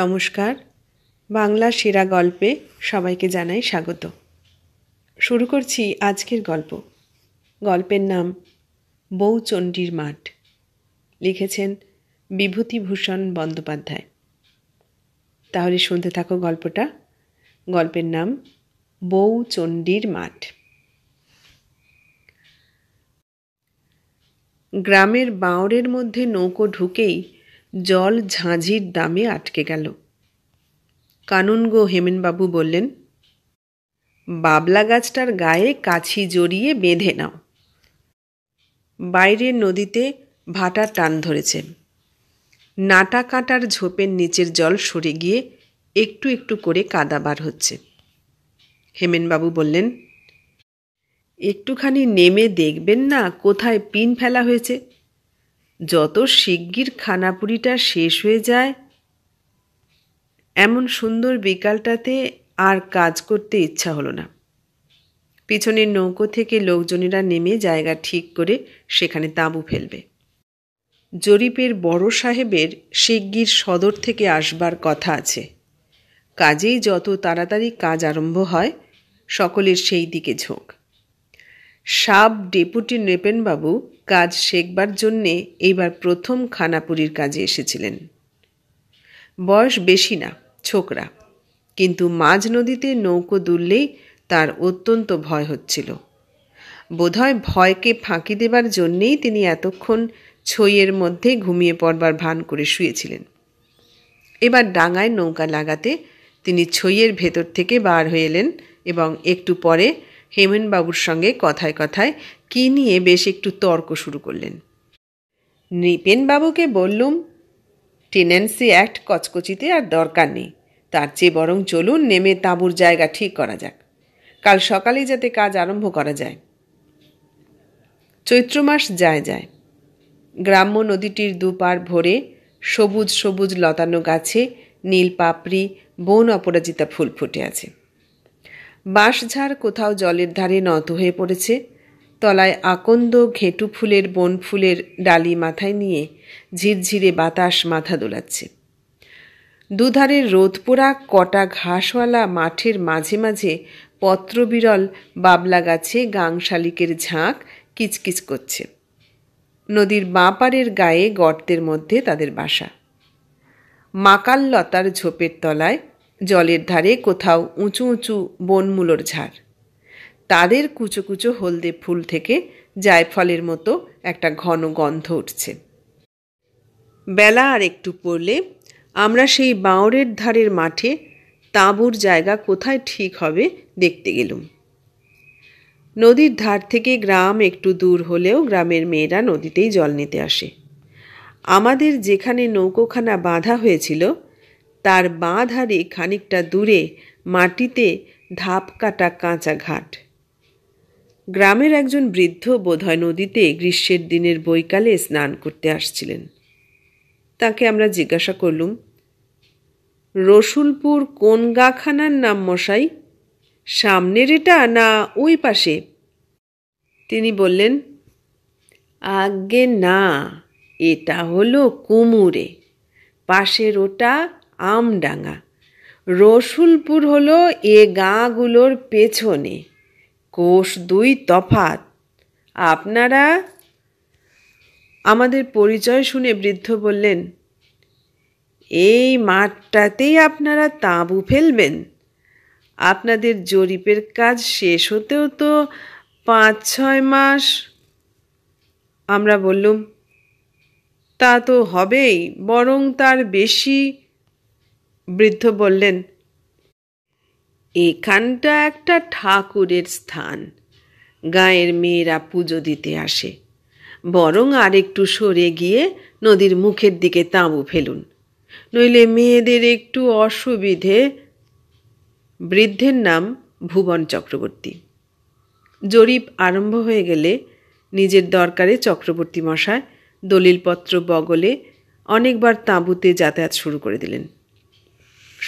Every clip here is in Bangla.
নমস্কার বাংলা সেরা গল্পে সবাইকে জানাই স্বাগত শুরু করছি আজকের গল্প গল্পের নাম বৌচণ্ডীর মাঠ লিখেছেন বিভূতিভূষণ বন্দ্যোপাধ্যায় তাহলে শুনতে থাকো গল্পটা গল্পের নাম বৌচণ্ডীর মাঠ গ্রামের বাঁওড়ের মধ্যে নৌকো ঢুকেই জল ঝাঁঝির দামে আটকে গেল কানুনগো গো হেমেনবাবু বললেন বাবলা গাছটার গায়ে কাছি জড়িয়ে বেঁধে নাও বাইরের নদীতে ভাটার টান ধরেছে নাটা কাঁটার ঝোপের নিচের জল সরে গিয়ে একটু একটু করে কাদা বার হচ্ছে হেমেনবাবু বললেন একটুখানি নেমে দেখবেন না কোথায় পিন ফেলা হয়েছে যত শিগগির খানাপুরিটা শেষ হয়ে যায় এমন সুন্দর বিকালটাতে আর কাজ করতে ইচ্ছা হলো না পিছনের নৌকো থেকে লোকজনেরা নেমে জায়গা ঠিক করে সেখানে তাঁবু ফেলবে জরিপের বড় সাহেবের শিগগির সদর থেকে আসবার কথা আছে কাজেই যত তাড়াতাড়ি কাজ আরম্ভ হয় সকলের সেই দিকে ঝোঁক সাব ডেপুটি নৃপেনবাবু কাজ শেখবার জন্যে এইবার প্রথম খানাপুরির কাজে এসেছিলেন বয়স বেশি না ছোকরা কিন্তু মাঝ নদীতে নৌকো দুললেই তার অত্যন্ত ভয় হচ্ছিল বোধহয় ভয়কে ফাঁকি দেবার জন্যেই তিনি এতক্ষণ ছইয়ের মধ্যে ঘুমিয়ে পড়বার ভান করে শুয়েছিলেন এবার ডাঙায় নৌকা লাগাতে তিনি ছইয়ের ভেতর থেকে বার হয়ে এলেন এবং একটু পরে হেমেনবাবুর সঙ্গে কথায় কথায় কি নিয়ে বেশ একটু তর্ক শুরু করলেন নৃপেনবাবুকে বললুম টেনেন্সি অ্যাক্ট কচকচিতে আর দরকার নেই তার চেয়ে বরং চলুন নেমে তাঁবুর জায়গা ঠিক করা যাক কাল সকালেই যাতে কাজ আরম্ভ করা যায় চৈত্র মাস যায় যায় গ্রাম্য নদীটির দুপার ভরে সবুজ সবুজ লতানো গাছে নীল পাপড়ি বন অপরাজিতা ফুল ফুটে আছে বাঁশঝাড় কোথাও জলের ধারে নত হয়ে পড়েছে তলায় আকন্দ ঘেটু ফুলের বন ফুলের ডালি মাথায় নিয়ে ঝিরঝিরে বাতাস মাথা দোলাচ্ছে দুধারের রোদ পোড়া কটা ঘাসওয়ালা মাঠের মাঝে মাঝে পত্রবিরল বাবলা গাছে গাং শালিকের ঝাঁক কিচকিচ করছে নদীর বাঁপারের গায়ে গর্তের মধ্যে তাদের বাসা মাকাল লতার ঝোপের তলায় জলের ধারে কোথাও উঁচু উঁচু বনমূলোর ঝাড় তাদের কুচো কুচো হলদে ফুল থেকে জায়ফলের মতো একটা ঘন গন্ধ উঠছে বেলা আর একটু পড়লে আমরা সেই বাঁওড়ের ধারের মাঠে তাঁবুর জায়গা কোথায় ঠিক হবে দেখতে গেলুম নদীর ধার থেকে গ্রাম একটু দূর হলেও গ্রামের মেয়েরা নদীতেই জল নিতে আসে আমাদের যেখানে নৌকোখানা বাঁধা হয়েছিল তার বাঁ ধারে খানিকটা দূরে মাটিতে ধাপ কাটা কাঁচা ঘাট গ্রামের একজন বৃদ্ধ বোধহয় নদীতে গ্রীষ্মের দিনের বৈকালে স্নান করতে আসছিলেন তাকে আমরা জিজ্ঞাসা করলুম রসুলপুর কোন গাখানার নাম মশাই সামনের এটা না ওই পাশে তিনি বললেন আগে না এটা হলো কুমুরে পাশের ওটা আমডাঙ্গা রসুলপুর হলো এ গাঁগুলোর পেছনে কোষ দুই তফাত আপনারা আমাদের পরিচয় শুনে বৃদ্ধ বললেন এই মাঠটাতেই আপনারা তাঁবু ফেলবেন আপনাদের জরিপের কাজ শেষ হতেও তো পাঁচ ছয় মাস আমরা বললুম তা তো হবেই বরং তার বেশি বৃদ্ধ বললেন এখানটা একটা ঠাকুরের স্থান গায়ের মেয়েরা পুজো দিতে আসে বরং আর একটু সরে গিয়ে নদীর মুখের দিকে তাঁবু ফেলুন নইলে মেয়েদের একটু অসুবিধে বৃদ্ধের নাম ভুবন চক্রবর্তী জরিপ আরম্ভ হয়ে গেলে নিজের দরকারে চক্রবর্তী মশায় দলিলপত্র বগলে অনেকবার তাঁবুতে যাতায়াত শুরু করে দিলেন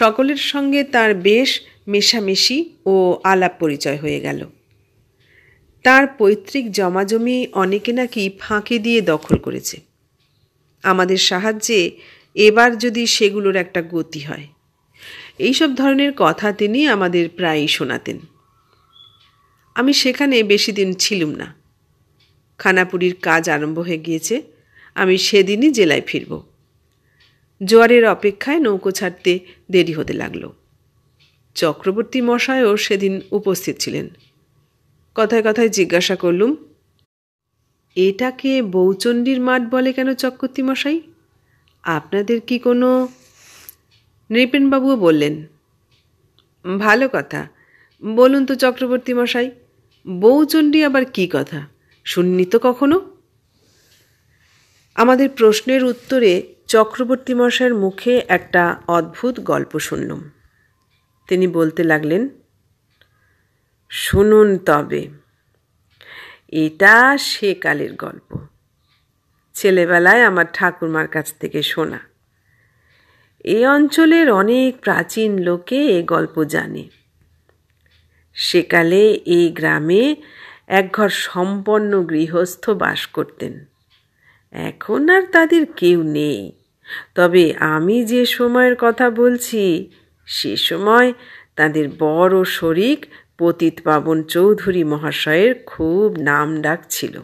সকলের সঙ্গে তার বেশ মেশামেশি ও আলাপ পরিচয় হয়ে গেল তার পৈতৃক জমাজমি অনেকে নাকি ফাঁকে দিয়ে দখল করেছে আমাদের সাহায্যে এবার যদি সেগুলোর একটা গতি হয় এইসব ধরনের কথা তিনি আমাদের প্রায়ই শোনাতেন আমি সেখানে বেশি দিন ছিলুম না খানাপুরির কাজ আরম্ভ হয়ে গিয়েছে আমি সেদিনই জেলায় ফিরবো জোয়ারের অপেক্ষায় নৌকো ছাড়তে দেরি হতে লাগল চক্রবর্তী মশায়ও সেদিন উপস্থিত ছিলেন কথায় কথায় জিজ্ঞাসা করলুম এটাকে বৌচণ্ডীর মাঠ বলে কেন চক্রবর্তী মশাই আপনাদের কি কোনো নৃপেনবাবুও বললেন ভালো কথা বলুন তো চক্রবর্তী মশাই বৌচণ্ডী আবার কি কথা শুননি তো কখনো আমাদের প্রশ্নের উত্তরে চক্রবর্তী মশাইয়ের মুখে একটা অদ্ভুত গল্প শুনলুম তিনি বলতে লাগলেন শুনুন তবে এটা সেকালের গল্প ছেলেবেলায় আমার ঠাকুরমার কাছ থেকে শোনা এ অঞ্চলের অনেক প্রাচীন লোকে এ গল্প জানে সেকালে এই গ্রামে একঘর সম্পন্ন গৃহস্থ বাস করতেন এখন আর তাদের কেউ নেই তবে আমি যে সময়ের কথা বলছি সে সময় তাদের বড় শরিক পতিত পাবন চৌধুরী মহাশয়ের খুব নাম ডাক ছিল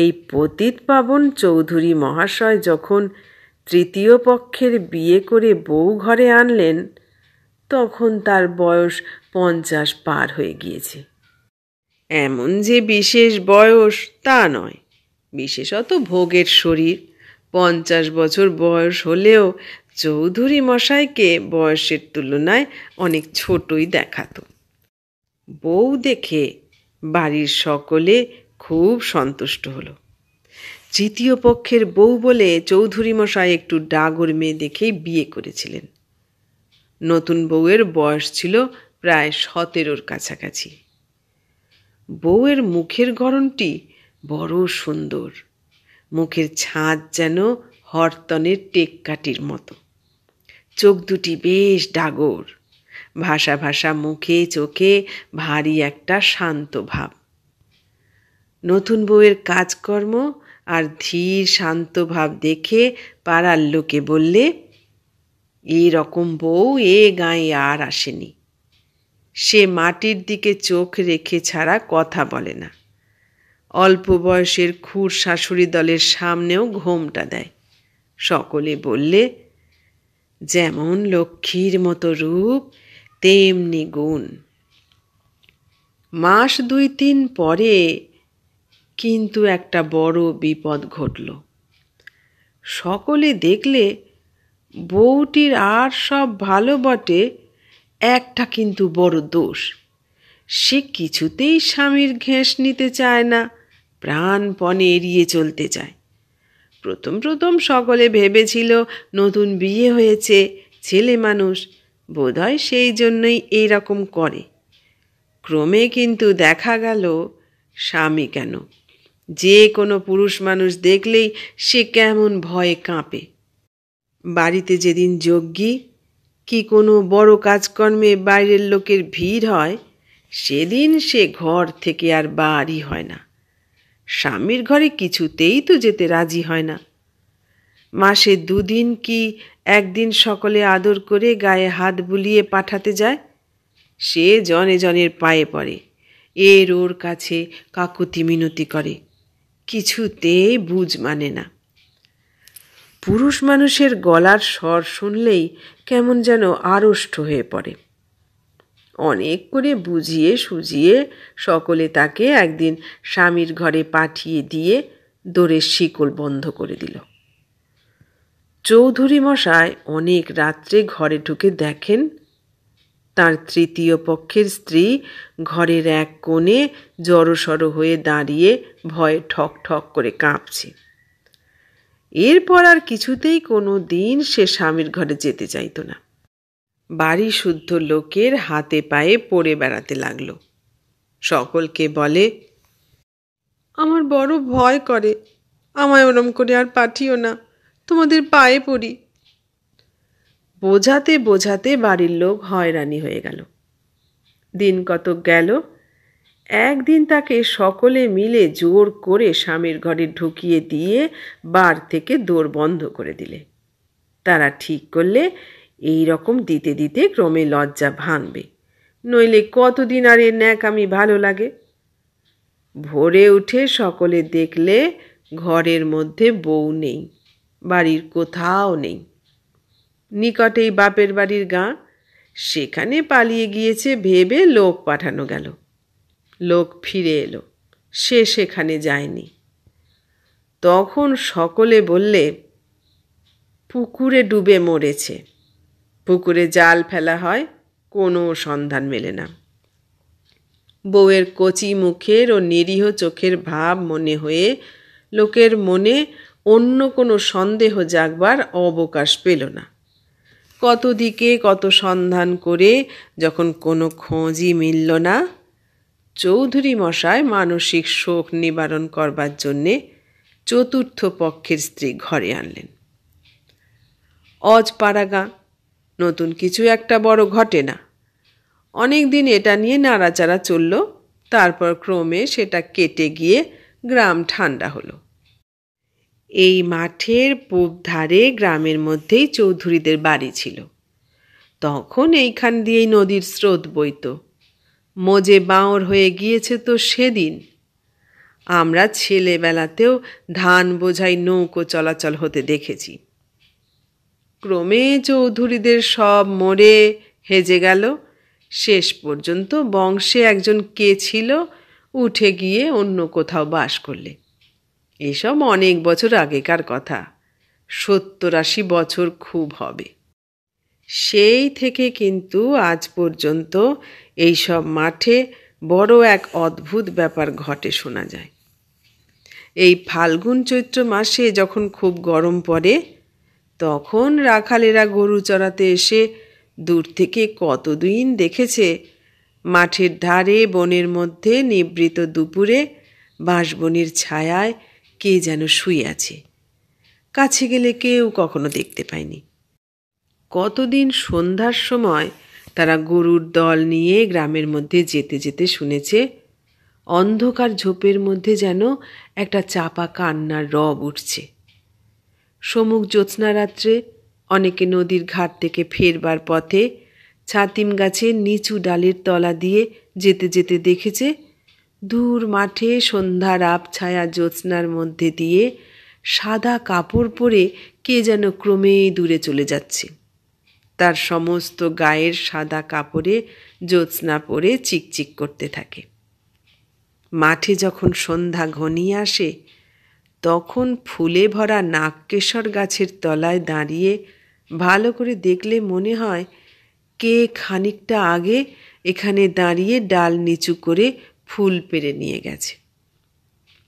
এই পতিত পাবন চৌধুরী মহাশয় যখন তৃতীয় পক্ষের বিয়ে করে বউ ঘরে আনলেন তখন তার বয়স পঞ্চাশ পার হয়ে গিয়েছে এমন যে বিশেষ বয়স তা নয় বিশেষত ভোগের শরীর পঞ্চাশ বছর বয়স হলেও চৌধুরী মশাইকে বয়সের তুলনায় অনেক ছোটই দেখাত বউ দেখে বাড়ির সকলে খুব সন্তুষ্ট হলো তৃতীয় পক্ষের বউ বলে চৌধুরী মশাই একটু ডাগর মেয়ে দেখেই বিয়ে করেছিলেন নতুন বউয়ের বয়স ছিল প্রায় সতেরোর কাছাকাছি বউয়ের মুখের গরণটি বড় সুন্দর মুখের ছাঁদ যেন হরতনের টেক্কাটির মতো চোখ দুটি বেশ ডাগর ভাষা ভাষা মুখে চোখে ভারী একটা শান্ত ভাব নতুন বউয়ের কাজকর্ম আর ধীর শান্ত ভাব দেখে পাড়ার লোকে বললে এরকম বউ এ গাঁয়ে আর আসেনি সে মাটির দিকে চোখ রেখে ছাড়া কথা বলে না অল্প বয়সের খুর শাশুড়ি দলের সামনেও ঘোমটা দেয় সকলে বললে যেমন লক্ষ্মীর মতো রূপ তেমনি গুণ মাস দুই তিন পরে কিন্তু একটা বড় বিপদ ঘটল সকলে দেখলে বউটির আর সব ভালো বটে একটা কিন্তু বড় দোষ সে কিছুতেই স্বামীর ঘেঁস নিতে চায় না প্রাণপণে এড়িয়ে চলতে চায় প্রথম প্রথম সকলে ভেবেছিল নতুন বিয়ে হয়েছে ছেলে মানুষ বোধহয় সেই জন্যই এই রকম করে ক্রমে কিন্তু দেখা গেল স্বামী কেন যে কোনো পুরুষ মানুষ দেখলেই সে কেমন ভয়ে কাঁপে বাড়িতে যেদিন যজ্ঞী কি কোনো বড় কাজকর্মে বাইরের লোকের ভিড় হয় সেদিন সে ঘর থেকে আর বাড়ি হয় না স্বামীর ঘরে কিছুতেই তো যেতে রাজি হয় না মাসে দুদিন কি একদিন সকলে আদর করে গায়ে হাত বুলিয়ে পাঠাতে যায় সে জনে জনের পায়ে পড়ে এর ওর কাছে কাকুতি মিনতি করে কিছুতেই বুঝ মানে না পুরুষ মানুষের গলার স্বর শুনলেই কেমন যেন আড়ষ্ট হয়ে পড়ে অনেক করে বুঝিয়ে সুজিয়ে সকলে তাকে একদিন স্বামীর ঘরে পাঠিয়ে দিয়ে দোরের শিকল বন্ধ করে দিল চৌধুরী মশায় অনেক রাত্রে ঘরে ঢুকে দেখেন তার তৃতীয় পক্ষের স্ত্রী ঘরের এক কোণে জড়সড় হয়ে দাঁড়িয়ে ভয়ে ঠক ঠক করে কাঁপছে এরপর আর কিছুতেই কোনো দিন সে স্বামীর ঘরে যেতে চাইত না বাড়ি শুদ্ধ লোকের হাতে পায়ে পড়ে বেড়াতে লাগল সকলকে বলে আমার বড় ভয় করে আমায় ওরম করে আর পাঠিও না তোমাদের পায়ে পড়ি বোঝাতে বোঝাতে বাড়ির লোক হয়রানি হয়ে গেল দিন কতক গেল একদিন তাকে সকলে মিলে জোর করে স্বামীর ঘরে ঢুকিয়ে দিয়ে বার থেকে দৌড় বন্ধ করে দিলে তারা ঠিক করলে এই রকম দিতে দিতে ক্রমে লজ্জা ভাঙবে নইলে কতদিন আর এর ন্যাক আমি ভালো লাগে ভোরে উঠে সকলে দেখলে ঘরের মধ্যে বউ নেই বাড়ির কোথাও নেই নিকটেই বাপের বাড়ির গাঁ সেখানে পালিয়ে গিয়েছে ভেবে লোক পাঠানো গেল লোক ফিরে এলো সে সেখানে যায়নি তখন সকলে বললে পুকুরে ডুবে মরেছে পুকুরে জাল ফেলা হয় কোনো সন্ধান মেলে না বউয়ের কচি মুখের ও নিরীহ চোখের ভাব মনে হয়ে লোকের মনে অন্য কোনো সন্দেহ জাগবার অবকাশ পেল না কত দিকে কত সন্ধান করে যখন কোনো খোঁজই মিলল না চৌধুরী মশায় মানসিক শোক নিবারণ করবার জন্যে চতুর্থ পক্ষের স্ত্রী ঘরে আনলেন অজ পাড়াগা নতুন কিছু একটা বড় ঘটে না অনেক দিন এটা নিয়ে নাড়াচাড়া চলল তারপর ক্রমে সেটা কেটে গিয়ে গ্রাম ঠান্ডা হলো এই মাঠের পূব ধারে গ্রামের মধ্যেই চৌধুরীদের বাড়ি ছিল তখন এইখান দিয়েই নদীর স্রোত বইত মোজে বাঁওর হয়ে গিয়েছে তো সেদিন আমরা ছেলেবেলাতেও ধান বোঝাই নৌকো চলাচল হতে দেখেছি ক্রমে চৌধুরীদের সব মরে হেজে গেল শেষ পর্যন্ত বংশে একজন কে ছিল উঠে গিয়ে অন্য কোথাও বাস করলে এসব অনেক বছর আগেকার কথা সত্তর আশি বছর খুব হবে সেই থেকে কিন্তু আজ পর্যন্ত এইসব মাঠে বড় এক অদ্ভুত ব্যাপার ঘটে শোনা যায় এই ফাল্গুন চৈত্র মাসে যখন খুব গরম পড়ে তখন রাখালেরা গরু চড়াতে এসে দূর থেকে কতদিন দেখেছে মাঠের ধারে বনের মধ্যে নিবৃত দুপুরে বাঁশবনের ছায়ায় কে যেন শুয়ে আছে কাছে গেলে কেউ কখনো দেখতে পায়নি কতদিন সন্ধ্যার সময় তারা গরুর দল নিয়ে গ্রামের মধ্যে যেতে যেতে শুনেছে অন্ধকার ঝোপের মধ্যে যেন একটা চাপা কান্নার রব উঠছে সমুখ জ্যোৎস্নারাত্রে অনেকে নদীর ঘাট থেকে ফেরবার পথে ছাতিম গাছের নিচু ডালের তলা দিয়ে যেতে যেতে দেখেছে দূর মাঠে সন্ধ্যার ছায়া জ্যোৎস্নার মধ্যে দিয়ে সাদা কাপড় পরে কে যেন ক্রমেই দূরে চলে যাচ্ছে তার সমস্ত গায়ের সাদা কাপড়ে জ্যোৎস্না পরে চিকচিক করতে থাকে মাঠে যখন সন্ধ্যা ঘনিয়ে আসে তখন ফুলে ভরা নাগকেশর গাছের তলায় দাঁড়িয়ে ভালো করে দেখলে মনে হয় কে খানিকটা আগে এখানে দাঁড়িয়ে ডাল নিচু করে ফুল পেরে নিয়ে গেছে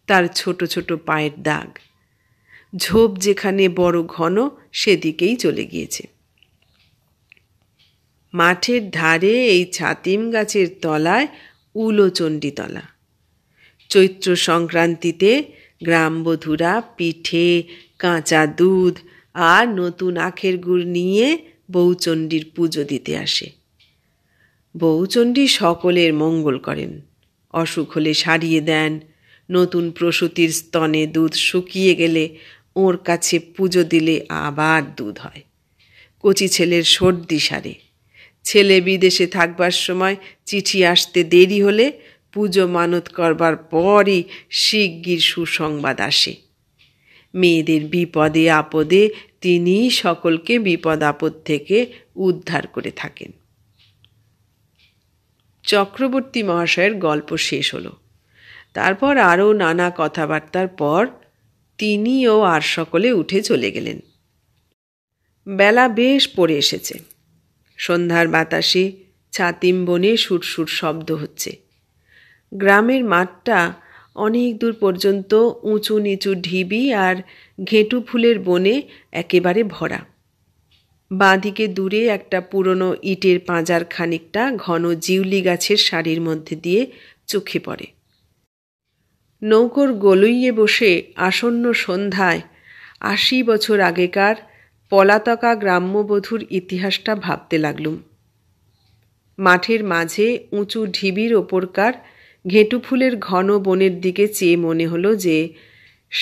তার ছোট ছোট পায়ের দাগ ঝোপ যেখানে বড় ঘন সেদিকেই চলে গিয়েছে মাঠের ধারে এই ছাতিম গাছের তলায় উলোচণ্ডীতলা চৈত্র সংক্রান্তিতে গ্রামবধূরা পিঠে কাঁচা দুধ আর নতুন আখের গুড় নিয়ে বৌচণ্ডীর পুজো দিতে আসে বৌচণ্ডী সকলের মঙ্গল করেন অসুখ হলে সারিয়ে দেন নতুন প্রসূতির স্তনে দুধ শুকিয়ে গেলে ওর কাছে পুজো দিলে আবার দুধ হয় কচি ছেলের সর্দি সারে ছেলে বিদেশে থাকবার সময় চিঠি আসতে দেরি হলে পুজো মানত করবার পরই শিগগির সুসংবাদ আসে মেয়েদের বিপদে আপদে তিনি সকলকে বিপদ আপদ থেকে উদ্ধার করে থাকেন চক্রবর্তী মহাশয়ের গল্প শেষ হলো তারপর আরও নানা কথাবার্তার পর তিনি ও আর সকলে উঠে চলে গেলেন বেলা বেশ পড়ে এসেছে সন্ধ্যার বাতাসে ছাতিম বনে সুরসুর শব্দ হচ্ছে গ্রামের মাঠটা অনেক দূর পর্যন্ত উঁচু নিচু ঢিবি আর ঘেঁটু ফুলের বনে একেবারে ভরা বাঁদিকে দূরে একটা পুরনো ইটের পাঁজার খানিকটা ঘন জিউলি গাছের শাড়ির মধ্যে দিয়ে চোখে পড়ে নৌকর গলইয়ে বসে আসন্ন সন্ধ্যায় আশি বছর আগেকার পলাতকা গ্রাম্যবধূর ইতিহাসটা ভাবতে লাগলুম মাঠের মাঝে উঁচু ঢিবির ওপরকার ঘেটু ফুলের ঘন বনের দিকে চেয়ে মনে হলো যে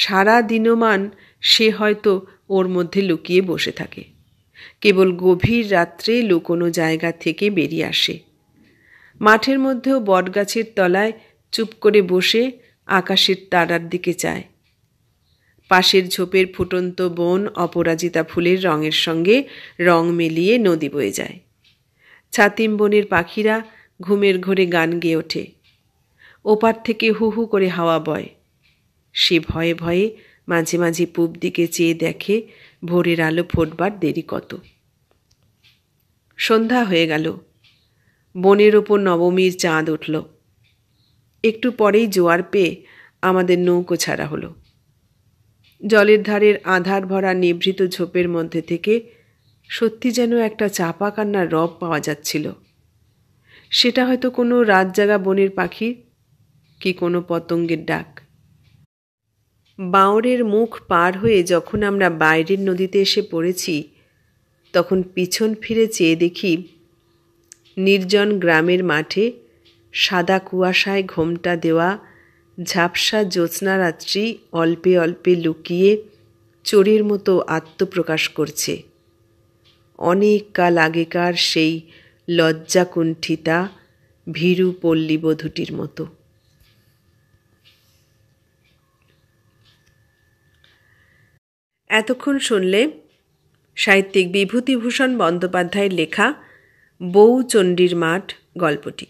সারা দিনমান সে হয়তো ওর মধ্যে লুকিয়ে বসে থাকে কেবল গভীর রাত্রে লুকোনো জায়গা থেকে বেরিয়ে আসে মাঠের মধ্যেও বটগাছের তলায় চুপ করে বসে আকাশের তারার দিকে চায় পাশের ঝোপের ফুটন্ত বন অপরাজিতা ফুলের রঙের সঙ্গে রং মিলিয়ে নদী বয়ে যায় ছাতিম বনের পাখিরা ঘুমের ঘরে গান গেয়ে ওঠে ওপার থেকে হু হু করে হাওয়া বয় সে ভয়ে ভয়ে মাঝে মাঝে পূব দিকে চেয়ে দেখে ভোরের আলো ফোটবার দেরি কত সন্ধ্যা হয়ে গেল বনের ওপর নবমীর চাঁদ উঠল একটু পরেই জোয়ার পেয়ে আমাদের নৌকো ছাড়া হলো জলের ধারের আধার ভরা নিভৃত ঝোপের মধ্যে থেকে সত্যি যেন একটা চাপা কান্নার রব পাওয়া যাচ্ছিল সেটা হয়তো কোনো রাত জাগা বনের পাখির কি কোনো পতঙ্গের ডাক বাঁওরের মুখ পার হয়ে যখন আমরা বাইরের নদীতে এসে পড়েছি তখন পিছন ফিরে চেয়ে দেখি নির্জন গ্রামের মাঠে সাদা কুয়াশায় ঘোমটা দেওয়া ঝাপসা জ্যোৎস্নারাত্রি অল্পে অল্পে লুকিয়ে চোরের মতো আত্মপ্রকাশ করছে অনেক কাল আগেকার সেই লজ্জাকুণ্ঠিতা ভীরু পল্লীবধূটির মতো এতক্ষণ শুনলে সাহিত্যিক বিভূতিভূষণ বন্দ্যোপাধ্যায়ের লেখা বউ চণ্ডীর মাঠ গল্পটি